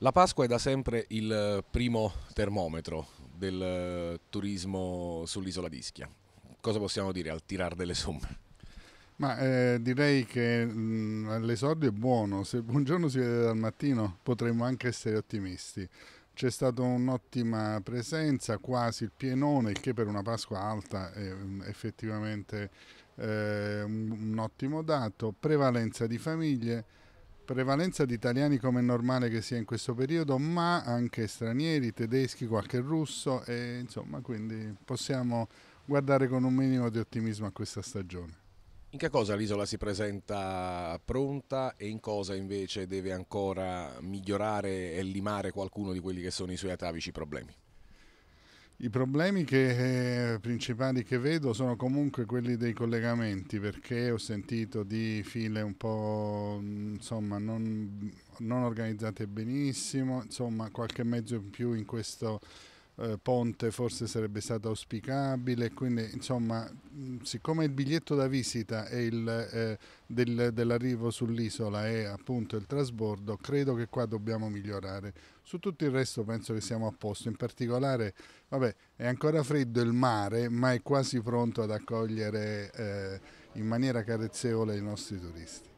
La Pasqua è da sempre il eh, primo termometro del eh, turismo sull'isola d'Ischia. Cosa possiamo dire al tirar delle somme? Ma eh, direi che mh, mm, l'esordio è buono, se buongiorno si vede dal mattino potremmo anche essere ottimisti. C'è stata un'ottima presenza, quasi il pienone, il che per una Pasqua alta è mm, effettivamente eh, un, un ottimo dato, prevalenza di famiglie, Prevalenza di italiani come è normale che sia in questo periodo, ma anche stranieri, tedeschi, qualche russo e insomma quindi possiamo guardare con un minimo di ottimismo a questa stagione. In che cosa l'isola si presenta pronta e in cosa invece deve ancora migliorare e limare qualcuno di quelli che sono i suoi atavici problemi? I problemi che, eh, principali che vedo sono comunque quelli dei collegamenti perché ho sentito di file un po' insomma, non, non organizzate benissimo, insomma qualche mezzo in più in questo eh, ponte forse sarebbe stato auspicabile, quindi insomma siccome il biglietto da visita il, eh, del, dell'arrivo sull'isola è appunto il trasbordo, credo che qua dobbiamo migliorare. Su tutto il resto penso che siamo a posto, in particolare vabbè, è ancora freddo il mare ma è quasi pronto ad accogliere eh, in maniera carezzevole i nostri turisti.